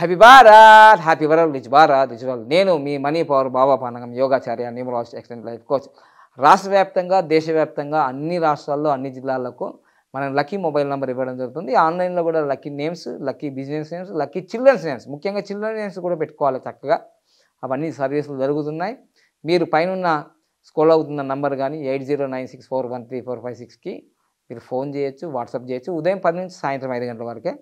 happy Bharat happy world rich Bharat rich world నేను మీ money power Baba Panagam యోగాచార్య న్యూమరాలజీ ఎక్స్టెంట్ లైఫ్ కోచ్ రాష్ట్ర వ్యాప్తంగా దేశవ్యాప్తంగా అన్ని రాష్ట్రాల్లో అన్ని జిల్లాలకు మనం లక్కీ మొబైల్ నెంబర్ ఇవ్వడం జరుగుతుంది ఆన్లైన్లో కూడా lucky names lucky business names lucky children's names ముఖ్యంగా చిల్డ్రన్ నేమ్స్ కూడా పెట్టుకోవాలి చక్కగా అవన్నీ సర్వీసులు జరుగుతున్నాయి మీరు పైన స్కూల్ అవుతున్న నంబర్ కానీ eight zero nine six four one three four five సిక్స్కి మీరు ఫోన్ చేయొచ్చు వాట్సాప్ చేయొచ్చు ఉదయం పది నుంచి సాయంత్రం ఐదు గంటల వరకే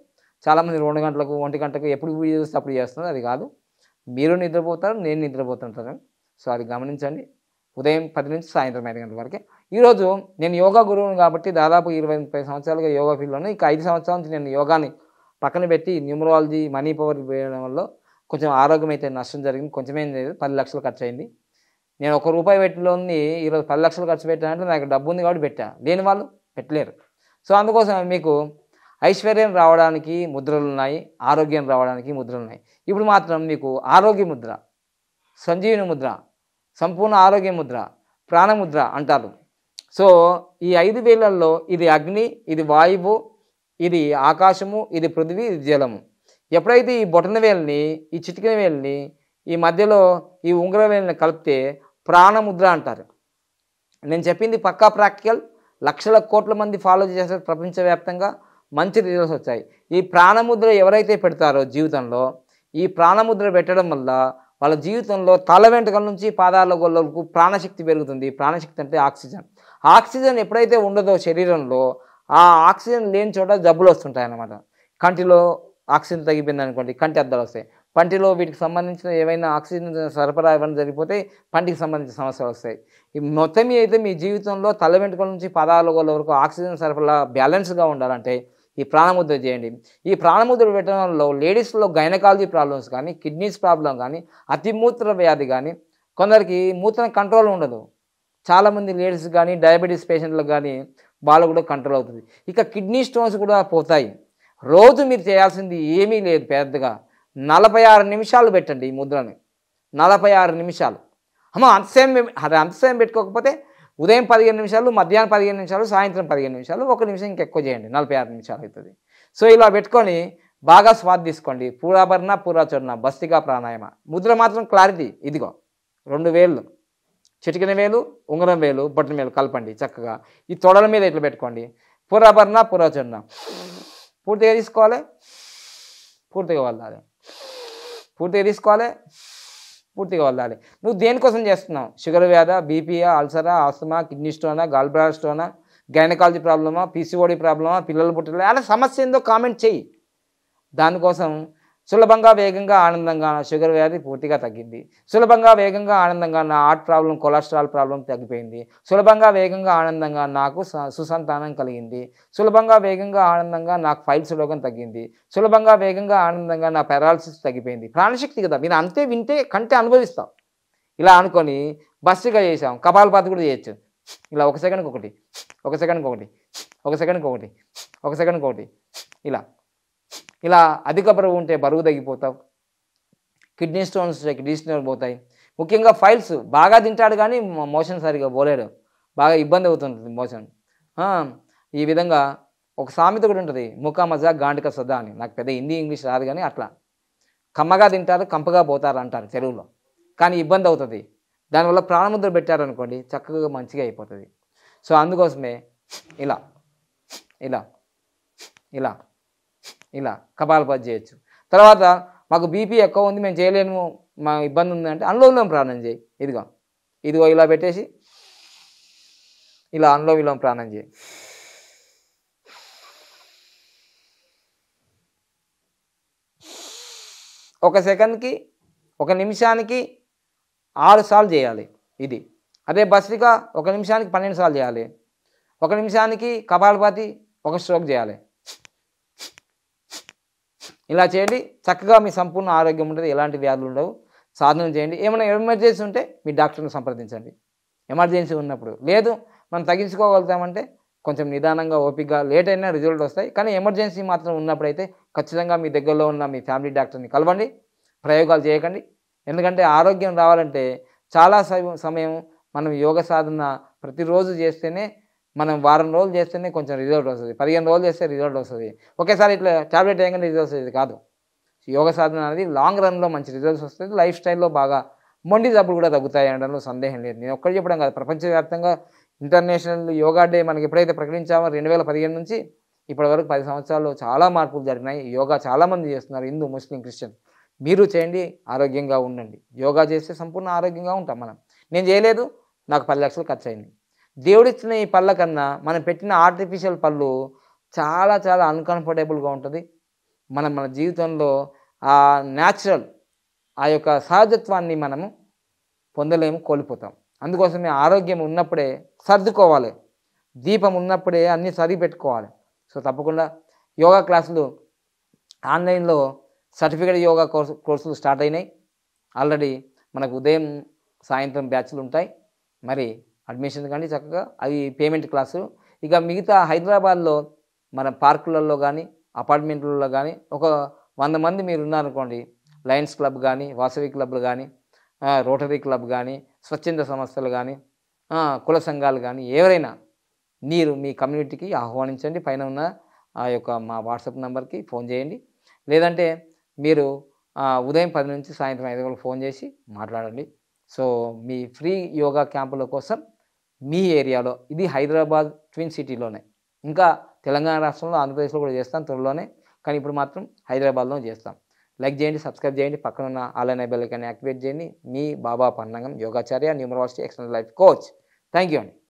చాలామంది రెండు గంటలకు ఒంటి గంటలకు ఎప్పుడు వీడియో చూస్తే అప్పుడు చేస్తున్నారు అది కాదు మీరు నిద్రపోతారు నేను నిద్రపోతుంటాను సో అది గమనించండి ఉదయం పది నుంచి సాయంత్రం ఐదు గంటల వరకే ఈరోజు నేను యోగా గురువును కాబట్టి దాదాపు ఇరవై ముప్పై సంవత్సరాలుగా యోగా ఫీల్డ్లో ఇక ఐదు సంవత్సరాల నుంచి నేను యోగాని పక్కన పెట్టి న్యూమరాలజీ మనీ పవర్ వేయడం వల్ల కొంచెం ఆరోగ్యం అయితే నష్టం జరిగింది కొంచెమేం లేదు పది లక్షలు ఖర్చు అయింది నేను ఒక రూపాయి పెట్టిలోని ఈరోజు పది లక్షలు ఖర్చు పెట్టానంటే నాకు డబ్బు ఉంది కాబట్టి పెట్టా లేని వాళ్ళు పెట్టలేరు సో అందుకోసం మీకు ఐశ్వర్యం రావడానికి ముద్రలు ఉన్నాయి ఆరోగ్యం రావడానికి ముద్రలు ఉన్నాయి ఇప్పుడు మాత్రం మీకు ఆరోగ్య ముద్ర సంజీవని ముద్ర సంపూర్ణ ఆరోగ్య ముద్ర ప్రాణముద్ర అంటారు సో ఈ ఐదు వేలల్లో ఇది అగ్ని ఇది వాయువు ఇది ఆకాశము ఇది పృథ్వీ ఇది జలము ఎప్పుడైతే ఈ బొటన వేలని ఈ చిటికిన వేలని ఈ మధ్యలో ఈ ఉంగర వేలని కలిపితే ప్రాణముద్ర అంటారు నేను చెప్పింది పక్కా ప్రాక్టికల్ లక్షల కోట్ల మంది ఫాలో చేశారు ప్రపంచవ్యాప్తంగా మంచి రిజల్ట్స్ వచ్చాయి ఈ ప్రాణముద్ర ఎవరైతే పెడతారో జీవితంలో ఈ ప్రాణముద్ర పెట్టడం వల్ల వాళ్ళ జీవితంలో తల వెంటకల నుంచి పాదాల గొల్లకు ప్రాణశక్తి పెరుగుతుంది ప్రాణశక్తి అంటే ఆక్సిజన్ ఆక్సిజన్ ఎప్పుడైతే ఉండదో శరీరంలో ఆ ఆక్సిజన్ లేని చోట జబ్బులు వస్తుంటాయి అన్నమాట కంటిలో ఆక్సిజన్ తగ్గిపోయింది అనుకోండి కంటి అద్దాలు వస్తాయి పంటిలో వీటికి సంబంధించిన ఏవైనా ఆక్సిజన్ సరఫరా ఇవ్వడం జరిగిపోతే పంటికి సంబంధించిన సమస్యలు వస్తాయి మొత్తం అయితే మీ జీవితంలో తల వెంట్రుకల నుంచి పదాల వరకు ఆక్సిజన్ సరఫరా బ్యాలెన్స్గా ఉండాలంటే ఈ ప్రాణముద్ర చేయండి ఈ ప్రాణముద్ర పెట్టడంలో లేడీస్లో గైనకాలజీ ప్రాబ్లమ్స్ కానీ కిడ్నీస్ ప్రాబ్లం కానీ అతిమూత్ర వ్యాధి కానీ కొందరికి మూత్రం కంట్రోల్ ఉండదు చాలామంది లేడీస్ కానీ డయాబెటీస్ పేషెంట్లకు కానీ వాళ్ళు కూడా కంట్రోల్ అవుతుంది ఇక కిడ్నీ స్టోన్స్ కూడా పోతాయి రోజు మీరు చేయాల్సింది ఏమీ లేదు పెద్దగా నలభై ఆరు నిమిషాలు పెట్టండి ఈ ముద్రని నలభై ఆరు నిమిషాలు అమ్మ అంతసేం అదే పెట్టుకోకపోతే ఉదయం పదిహేను నిమిషాలు మధ్యాహ్నం పదిహేను నిమిషాలు సాయంత్రం పదిహేను నిమిషాలు ఒక నిమిషం ఇంకెక్కువ చేయండి నలభై ఆరు నిమిషాలు అవుతుంది సో ఇలా పెట్టుకొని బాగా స్వాద్ తీసుకోండి పూరాభరణ పూరాచరణ బస్తిగా ప్రాణాయామ ముద్ర మాత్రం క్లారిటీ ఇదిగో రెండు వేళ్ళు చిటికిన వేలు ఉంగరం వేలు బొట్టన వేలు కలపండి చక్కగా ఈ తొడల మీద ఇట్లా పెట్టుకోండి పూరాభరణ పూరాచరణ పూర్తిగా తీసుకోవాలి పూర్తిగా వాళ్ళు పూర్తిగా తీసుకోవాలి పూర్తిగా వదలాలి నువ్వు దేనికోసం చేస్తున్నావు షుగర్ వ్యాధ బీపీయా అల్సరా ఆస్తమా కిడ్నీ స్టోనా గాల్బ్రా స్టోనా గైనకాలజీ ప్రాబ్లమా పీసీఓడి ప్రాబ్లమా పిల్లలు పుట్టలే అలా సమస్య ఏందో కామెంట్ చెయ్యి దానికోసం సులభంగా వేగంగా ఆనందంగా షుగర్ వ్యాధి పూర్తిగా తగ్గింది సులభంగా వేగంగా ఆనందంగా నా హార్ట్ ప్రాబ్లం కొలెస్ట్రాల్ ప్రాబ్లం తగ్గిపోయింది సులభంగా వేగంగా ఆనందంగా నాకు సుసంతానం కలిగింది సులభంగా వేగంగా ఆనందంగా నాకు ఫైల్స్ రోగం తగ్గింది సులభంగా వేగంగా ఆనందంగా నా పెరాలసిస్ తగ్గిపోయింది ప్రాణశక్తి కదా మీరు అంతే వింటే కంటే అనుభవిస్తాం ఇలా అనుకొని బస్సుగా చేసాం పాత కూడా చేయొచ్చు ఇలా ఒక సెకండ్కి ఒకటి ఒక సెకండ్కి ఒకటి ఒక సెకండ్కి ఒకటి ఒక సెకండ్కి ఒకటి ఇలా ఇలా అధిక బరువు ఉంటే బరువు తగ్గిపోతావు కిడ్నీ స్టోన్స్ కిడ్నీ స్టోన్ పోతాయి ముఖ్యంగా ఫైల్స్ బాగా తింటాడు కానీ మోషన్ సరిగా పోలేడు బాగా ఇబ్బంది అవుతుంటుంది మోషన్ ఈ విధంగా ఒక సామెత కూడా ఉంటుంది ముఖా మజా గాండిక సదా అని నాకు పెద్ద హిందీ ఇంగ్లీష్ రాదు కానీ అట్లా కమ్మగా తింటారు కంపగా పోతారు అంటారు చెరువులో కానీ ఇబ్బంది అవుతుంది దానివల్ల ప్రాణముద్ర పెట్టారనుకోండి చక్కగా మంచిగా అయిపోతుంది సో అందుకోసమే ఇలా ఇలా ఇలా ఇలా కపాలపాతి చేయొచ్చు తర్వాత మాకు బీపీ ఎక్కువ ఉంది మేము చేయలేము మా ఇబ్బంది ఉంది అంటే అనులోవిలోమ ప్రాణం చేయి ఇదిగో ఇదిగో ఇలా పెట్టేసి ఇలా అనులోవిలోమ ప్రాణం చేయి ఒక సెకండ్కి ఒక నిమిషానికి ఆరు సార్లు చేయాలి ఇది అదే బస్రికా ఒక నిమిషానికి పన్నెండు సార్లు చేయాలి ఒక నిమిషానికి కపాలపాతి ఒక స్ట్రోక్ చేయాలి ఇలా చేయండి చక్కగా మీ సంపూర్ణ ఆరోగ్యం ఉంటుంది ఎలాంటి వ్యాధులు ఉండవు సాధన చేయండి ఏమైనా ఎమర్జెన్సీ ఉంటే మీ డాక్టర్ని సంప్రదించండి ఎమర్జెన్సీ ఉన్నప్పుడు లేదు మనం తగ్గించుకోగలుగుతామంటే కొంచెం నిదానంగా ఓపికగా లేట్ అయినా రిజల్ట్ వస్తాయి కానీ ఎమర్జెన్సీ మాత్రం ఉన్నప్పుడైతే ఖచ్చితంగా మీ దగ్గరలో ఉన్న మీ ఫ్యామిలీ డాక్టర్ని కలవండి ప్రయోగాలు చేయకండి ఎందుకంటే ఆరోగ్యం రావాలంటే చాలా సమయం మనం యోగ సాధన ప్రతిరోజు చేస్తేనే మనం వారం రోజులు చేస్తేనే కొంచెం రిజల్ట్ వస్తుంది పదిహేను రోజులు చేస్తే రిజల్ట్ వస్తుంది ఒకేసారి ఇట్లా టాబ్లెట్ వేయగానే రిజల్ట్స్ వస్తుంది కాదు యోగ సాధన అనేది లాంగ్ రన్లో మంచి రిజల్ట్స్ వస్తుంది లైఫ్ స్టైల్లో బాగా మొండి జబ్బులు కూడా తగ్గుతాయి అనడంలో సందేహం లేదు నేను ఒక్కటి చెప్పడం కాదు ప్రపంచవ్యాప్తంగా ఇంటర్నేషనల్ యోగా డే మనకి ఎప్పుడైతే ప్రకటించామో రెండు వేల పదిహేను నుంచి ఇప్పటి వరకు పది సంవత్సరాల్లో చాలా మార్పులు జరిగినాయి యోగా చాలామంది చేస్తున్నారు హిందూ ముస్లిం క్రిస్టియన్ మీరు చేయండి ఆరోగ్యంగా ఉండండి యోగా చేస్తే సంపూర్ణ ఆరోగ్యంగా ఉంటాం మనం నేను చేయలేదు నాకు పది లక్షలు ఖర్చు అయింది దేవుడిచ్చిన ఈ పళ్ళ కన్నా మనం పెట్టిన ఆర్టిఫిషియల్ పళ్ళు చాలా చాలా అన్కంఫర్టబుల్గా ఉంటుంది మనం మన జీవితంలో ఆ న్యాచురల్ ఆ యొక్క సహజత్వాన్ని మనము పొందలేము కోల్పోతాం అందుకోసమే ఆరోగ్యం ఉన్నప్పుడే సర్దుకోవాలి దీపం ఉన్నప్పుడే అన్నీ సరి పెట్టుకోవాలి సో తప్పకుండా యోగా క్లాసులు ఆన్లైన్లో సర్టిఫికేట్ యోగా కోర్సు కోర్సులు స్టార్ట్ అయినాయి ఆల్రెడీ మనకు ఉదయం సాయంత్రం బ్యాచ్లు ఉంటాయి మరి అడ్మిషన్ కానీ చక్కగా అవి పేమెంట్ క్లాసు ఇక మిగతా హైదరాబాద్లో మన పార్కులలో కానీ అపార్ట్మెంట్లలో కానీ ఒక వంద మంది మీరు ఉన్నారనుకోండి లయన్స్ క్లబ్ కానీ వాసవి క్లబ్లు కానీ రోటరీ క్లబ్ కానీ స్వచ్ఛంద సంస్థలు కానీ కుల సంఘాలు కానీ ఎవరైనా మీరు మీ కమ్యూనిటీకి ఆహ్వానించండి పైన ఉన్న ఆ యొక్క మా వాట్సాప్ నెంబర్కి ఫోన్ చేయండి లేదంటే మీరు ఉదయం పది నుంచి సాయంత్రం ఐదు వరకు ఫోన్ చేసి మాట్లాడండి సో మీ ఫ్రీ యోగా క్యాంపుల కోసం మీ ఏరియాలో ఇది హైదరాబాద్ ట్విన్ సిటీలోనే ఇంకా తెలంగాణ రాష్ట్రంలో ఆంధ్రప్రదేశ్లో కూడా చేస్తాం త్వరలోనే కానీ ఇప్పుడు మాత్రం హైదరాబాద్లో చేస్తాం లైక్ చేయండి సబ్స్క్రైబ్ చేయండి పక్కన ఉన్న ఆలయన బెల్ కానీ యాక్టివేట్ చేయండి మీ బాబా పన్నంగం యోగాచార్య numerology external life coach thank you అండి